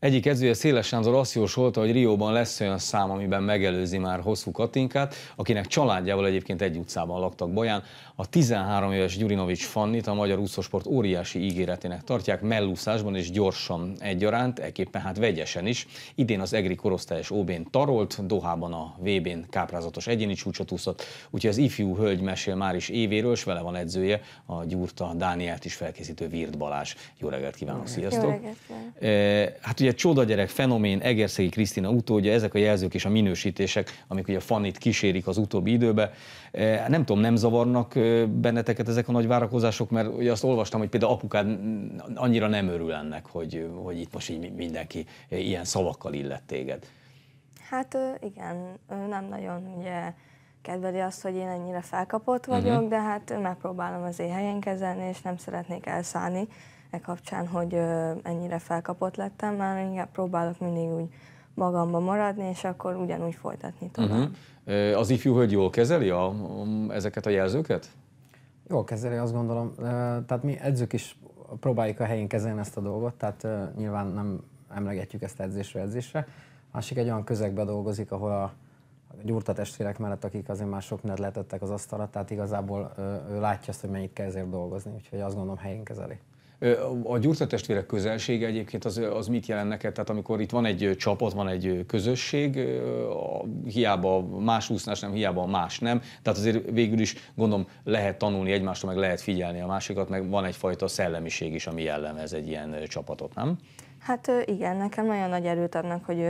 Egyik edzője Széles Sándor azt jósolta, hogy Rióban lesz olyan szám, amiben megelőzi már hosszú Katinkát, akinek családjával egyébként egy utcában laktak Baján. A 13 éves Gyurinovics Fannit a magyar úszósport óriási ígéretének tartják mellúszásban és gyorsan egyaránt, ekképpen hát vegyesen is. Idén az EGRI korosztályos OB-n tarolt, Dohában a VB-n káprázatos egyéni csúcsot úszott, úgyhogy az ifjú hölgy mesél már is évéről, és vele van edzője, a Gyurta Dániát is felkészítő Virt Balázs. Jó reggelt kívánok, sziasztok! Jó reggelt. Eh, hát ugye ugye csodagyerek, fenomén, Egerszegi Krisztina utódja, ezek a jelzők és a minősítések, amik ugye a fanit kísérik az utóbbi időbe. E, nem tudom, nem zavarnak e, benneteket ezek a nagy várakozások, mert ugye azt olvastam, hogy például apukád annyira nem örül ennek, hogy, hogy itt most így mindenki ilyen szavakkal illett téged. Hát igen, nem nagyon ugye kedveli azt, hogy én ennyire felkapott vagyok, uh-huh. de hát megpróbálom az éhelyen kezelni, és nem szeretnék elszállni e kapcsán, hogy ö, ennyire felkapott lettem, már inkább próbálok mindig úgy magamba maradni, és akkor ugyanúgy folytatni mhm. tovább. Uh-huh. Az ifjú hölgy jól kezeli a, ezeket a jelzőket? Jól kezeli, azt gondolom. Tehát mi edzők is próbáljuk a helyén kezelni ezt a dolgot, tehát nyilván nem emlegetjük ezt edzésre edzésre. Másik egy olyan közegbe dolgozik, ahol a Gyurta testvérek mellett, akik azért már sok mindent letettek az asztalra, tehát igazából ő látja azt, hogy mennyit kell ezért dolgozni, úgyhogy azt gondolom helyén kezeli. A Gyurta testvérek közelsége egyébként az, az mit jelent neked? Tehát amikor itt van egy csapat, van egy közösség, hiába más úsznás nem, hiába más nem. Tehát azért végül is gondolom lehet tanulni egymástól, meg lehet figyelni a másikat, meg van egyfajta szellemiség is, ami jellemez egy ilyen csapatot, nem? Hát igen, nekem nagyon nagy erőt adnak, hogy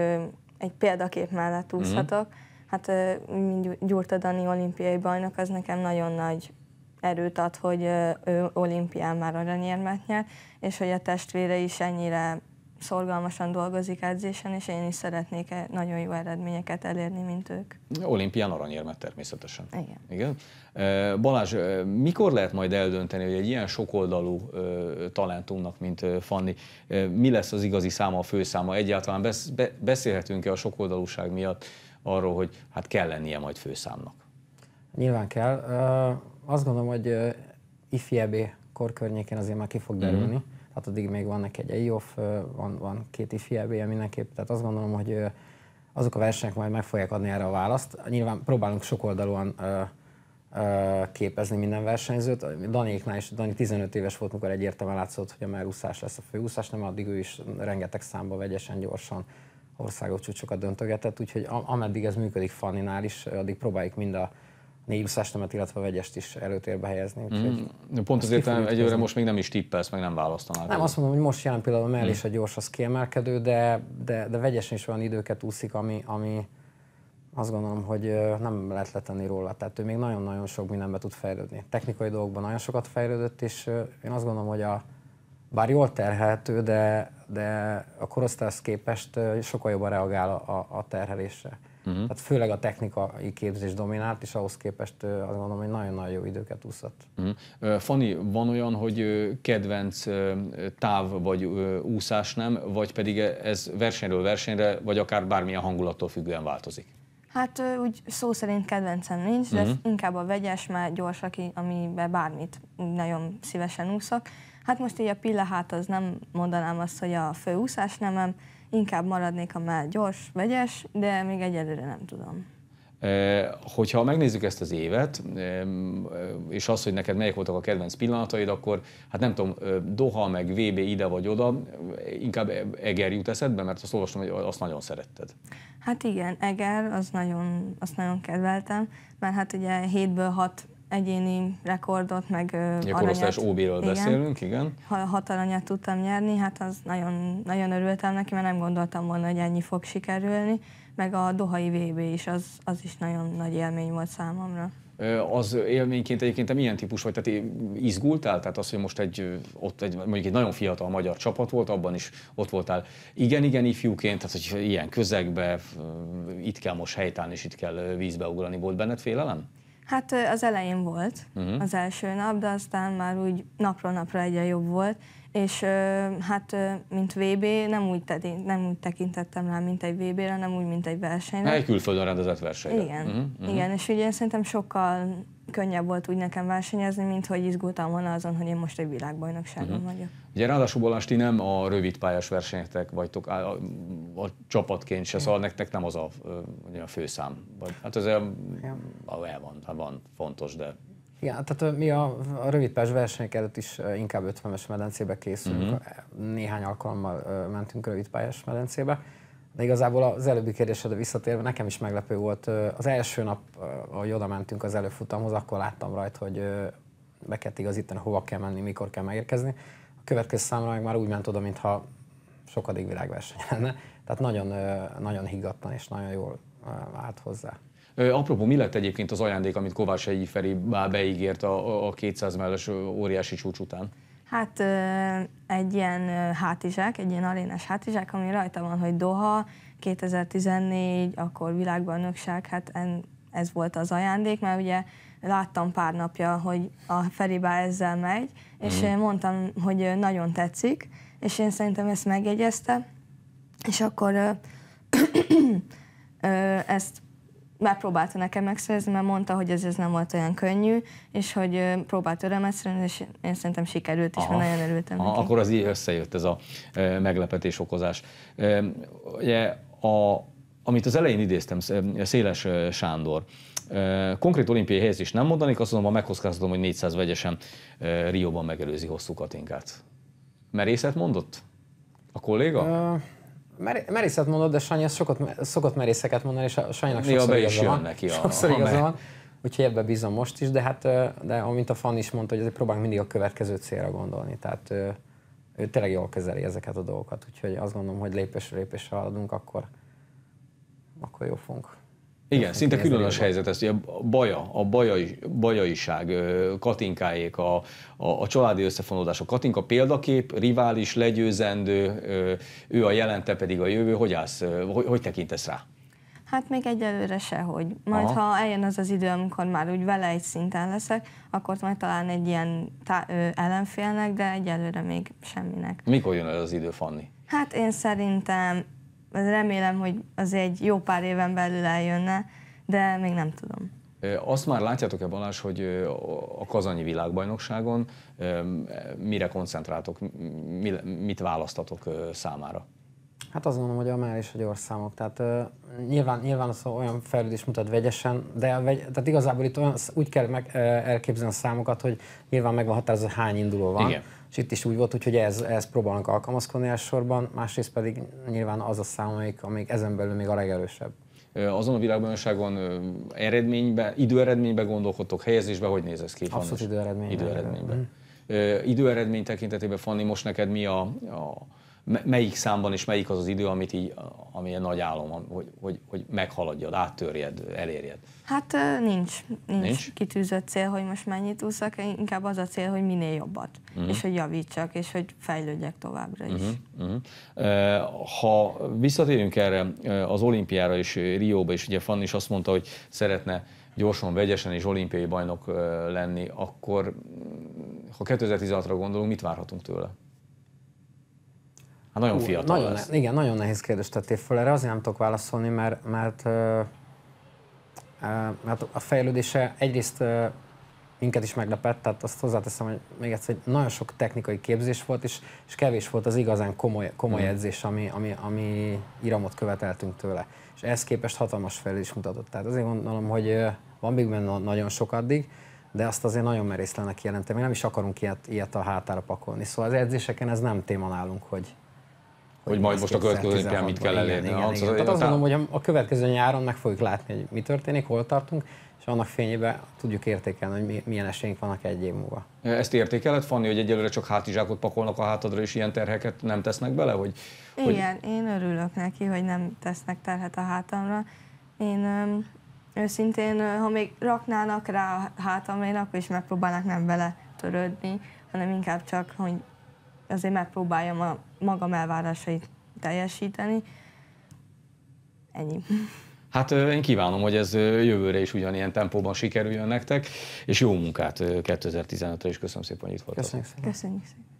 egy példakép mellett úszhatok. Mm-hmm hát mint Gyurta Dani olimpiai bajnok, az nekem nagyon nagy erőt ad, hogy ő olimpián már aranyérmet nyer, és hogy a testvére is ennyire szorgalmasan dolgozik edzésen, és én is szeretnék e- nagyon jó eredményeket elérni, mint ők. Olimpián aranyérmet természetesen. Igen. Igen. Balázs, mikor lehet majd eldönteni, hogy egy ilyen sokoldalú talentumnak, mint Fanni, mi lesz az igazi száma, a főszáma? Egyáltalán beszélhetünk-e a sokoldalúság miatt arról, hogy hát kell lennie majd főszámnak? Nyilván kell. Azt gondolom, hogy ifjebbé kor környékén azért már ki fog mhm. derülni. Mm-hmm. Tehát addig még van neki egy EIOF, van, van két ifjebbé mindenképp. Tehát azt gondolom, hogy azok a versenyek majd meg fogják adni erre a választ. Nyilván próbálunk sokoldalúan képezni minden versenyzőt. Daniéknál is, Dani 15 éves volt, mikor egyértelműen látszott, hogy a merúszás lesz a főúszás, nem addig ő is rengeteg számba vegyesen, gyorsan országok csúcsokat döntögetett, úgyhogy ameddig ez működik Fanninál is, addig próbáljuk mind a négyúszástemet, illetve a vegyest is előtérbe helyezni. Úgyhogy mm. Pont azért egyőre most még nem is tippelsz, meg nem választanál. Nem, azt mondom, hogy most jelen pillanatban mell mm. is a gyors, az kiemelkedő, de, de, de vegyesen is olyan időket úszik, ami, ami azt gondolom, hogy nem lehet letenni róla. Tehát ő még nagyon-nagyon sok mindenbe tud fejlődni. Technikai dolgokban nagyon sokat fejlődött, és én azt gondolom, hogy a, bár jól terhelhető, de, de a korosztályhoz képest sokkal jobban reagál a, a terhelésre. Uh-huh. Tehát főleg a technikai képzés dominált, és ahhoz képest azt gondolom, hogy nagyon-nagyon jó időket úszott. Uh-huh. Mhm. Fanni, van olyan, hogy kedvenc táv vagy úszás nem, vagy pedig e, ez versenyről versenyre, vagy akár bármilyen hangulattól függően változik? Hát úgy szó szerint kedvencem nincs, de uh-huh. inkább a vegyes, mert gyors, aki, amiben bármit nagyon szívesen úszok. Hát most így a hát az nem mondanám azt, hogy a fő úszás nemem, inkább maradnék a már gyors, vegyes, de még egyelőre nem tudom. E, hogyha megnézzük ezt az évet, e, és azt, hogy neked melyek voltak a kedvenc pillanataid, akkor hát nem tudom, e, Doha meg VB ide vagy oda, inkább Eger jut eszedbe, mert azt olvastam, hogy azt nagyon szeretted. Hát igen, Eger, az nagyon, azt nagyon kedveltem, mert hát ugye hétből hat egyéni rekordot, meg ja, aranyat. OB-ről beszélünk, igen. Ha, hat aranyat tudtam nyerni, hát az nagyon, nagyon örültem neki, mert nem gondoltam volna, hogy ennyi fog sikerülni, meg a Dohai VB is, az, az is nagyon nagy élmény volt számomra. Az élményként egyébként te milyen típus vagy? Tehát izgultál? Tehát az, hogy most egy, ott egy, mondjuk egy nagyon fiatal magyar csapat volt, abban is ott voltál. Igen, igen, ifjúként, tehát hogy ilyen közegbe, itt kell most helytállni, és itt kell vízbe ugrani, volt benned félelem? Hát az elején volt uh-huh. az első nap, de aztán már úgy napról napra egyre jobb volt, és hát mint VB nem úgy, tedi, nem úgy tekintettem rá, mint egy VB-re, nem úgy, mint egy versenyre. Egy külföldön rendezett versenyre. Igen, uh-huh. Uh-huh. igen és ugye szerintem sokkal könnyebb volt úgy nekem versenyezni, mint hogy izgultam volna azon, hogy én most egy világbajnokságon uh-huh. vagyok. Ugye ráadásul Balázs, ti nem a rövid pályás versenyetek vagytok, a, a, a csapatként se, szóval nektek nem az a, a főszám. Vagy, hát ez el, el van, hát van, fontos, de igen, tehát mi a, a pályás versenyek előtt is inkább 50-es medencébe készülünk. Uh-huh. Néhány alkalommal mentünk rövid pályás medencébe. De igazából az előbbi kérdésedre visszatérve, nekem is meglepő volt. Az első nap, ahogy oda mentünk az előfutamhoz, akkor láttam rajta, hogy be kell igazítani, hova kell menni, mikor kell megérkezni. A következő számra meg már úgy ment oda, mintha sokadik világverseny lenne. Tehát nagyon, nagyon higgadtan és nagyon jól állt hozzá. Apropó, mi lett egyébként az ajándék, amit Kovács Egyi Feri beígért a, 200 melles óriási csúcs után? Hát egy ilyen hátizsák, egy ilyen arénás hátizsák, ami rajta van, hogy Doha, 2014, akkor világbajnokság, hát en, ez volt az ajándék, mert ugye láttam pár napja, hogy a Feribá ezzel megy, és mm. mondtam, hogy nagyon tetszik, és én szerintem ezt megjegyezte, és akkor ö, ö, ezt megpróbálta nekem megszerezni, mert mondta, hogy ez, ez nem volt olyan könnyű, és hogy próbált örömet szerezni, és én szerintem sikerült, és nagyon örültem Aha, neki. Akkor az így összejött ez a meglepetés okozás. Ugye, a, amit az elején idéztem, Széles Sándor, Konkrét olimpiai helyezést nem mondanék, azt ha meghozkázhatom, hogy 400 vegyesen Rióban megelőzi hosszú Katinkát. Merészet mondott a kolléga? Uh mer- merészet mondod, de Sanyi az sokat, szokott merészeket mondani, és a Sanyinak sokszor Jó, be is jön van. neki. A, sokszor igaza van. Úgyhogy ebbe bízom most is, de hát, de amint a fan is mondta, hogy azért próbálunk mindig a következő célra gondolni. Tehát ő, ő tényleg jól kezeli ezeket a dolgokat, úgyhogy azt gondolom, hogy lépésről lépésre haladunk, akkor, akkor jó fogunk. Igen, szinte különös helyzet ez, ugye a baja, a bajai, bajaiság, Katinkáék, a, a, a családi összefonódások. Katinka példakép, rivális, legyőzendő, ő a jelente pedig a jövő. Hogy állsz, hogy, hogy tekintesz rá? Hát még egyelőre sehogy. Majd Aha. ha eljön az az idő, amikor már úgy vele egy szinten leszek, akkor majd talán egy ilyen tá- ő ellenfélnek, de egyelőre még semminek. Mikor jön ez az idő, Fanni? Hát én szerintem remélem, hogy az egy jó pár éven belül eljönne, de még nem tudom. Azt már látjátok-e Balázs, hogy a kazanyi világbajnokságon mire koncentráltok, mit választatok számára? Hát azt gondolom, hogy a már is a gyors számok. Tehát uh, nyilván, nyilván az olyan fejlődés mutat vegyesen, de vegy, tehát igazából itt olyan, úgy kell meg, uh, elképzelni a számokat, hogy nyilván megvan van határozva, hány induló van. Igen és itt is úgy volt, hogy ez, ez próbálnak alkalmazkodni elsősorban, másrészt pedig nyilván az a szám, amelyik, amelyik ezen belül még a legerősebb. Azon a világbajnokságon eredménybe, időeredménybe gondolkodtok, helyezésbe, hogy néz ez ki? Abszolút időeredményben. időeredményben. Mm. Időeredmény tekintetében, Fanni, most neked mi a, a melyik számban és melyik az az idő, amit így, ami egy nagy álom, hogy, hogy, hogy meghaladjad, áttörjed, elérjed? Hát nincs, nincs, nincs kitűzött cél, hogy most mennyit úszak, inkább az a cél, hogy minél jobbat, uh-huh. és hogy javítsak, és hogy fejlődjek továbbra is. Uh-huh. Uh-huh. Ha visszatérünk erre az olimpiára és Rióba, és ugye Fanny is azt mondta, hogy szeretne gyorsan, vegyesen és olimpiai bajnok lenni, akkor ha 2016-ra gondolunk, mit várhatunk tőle? Hát nagyon Hú, fiatal nagyon, lesz. Igen, nagyon nehéz kérdést tettél föl erre, azért nem tudok válaszolni, mert, mert, mert a fejlődése egyrészt minket is meglepett, tehát azt hozzáteszem, hogy még egyszer, hogy nagyon sok technikai képzés volt, és, és kevés volt az igazán komoly, komoly mm. edzés, ami, ami, ami iramot követeltünk tőle. És ehhez képest hatalmas fejlődés mutatott. Tehát azért gondolom, hogy van még benne nagyon sok addig, de azt azért nagyon merészlenek jelentem. Mi nem is akarunk ilyet, ilyet a hátára pakolni. Szóval az edzéseken ez nem téma nálunk, hogy, hogy, hogy majd most a következő olimpián mit kell elérni. Igen, szóval igen, igen. Tehát azt mondom, hogy a következő nyáron meg fogjuk látni, hogy mi történik, hol tartunk, és annak fényében tudjuk értékelni, hogy milyen esélyünk vannak egy év múlva. Ezt értékeled, Fanni, hogy egyelőre csak hátizsákot pakolnak a hátadra, és ilyen terheket nem tesznek bele? Hogy, Igen, hogy... én örülök neki, hogy nem tesznek terhet a hátamra. Én őszintén, ha még raknának rá a hátamra, én akkor is megpróbálnak nem bele törődni, hanem inkább csak, hogy azért megpróbáljam a magam elvárásait teljesíteni. Ennyi. Hát én kívánom, hogy ez jövőre is ugyanilyen tempóban sikerüljön nektek, és jó munkát 2015-re, és köszönöm szépen, hogy itt voltatok. Köszönjük szépen. Köszönjük szépen.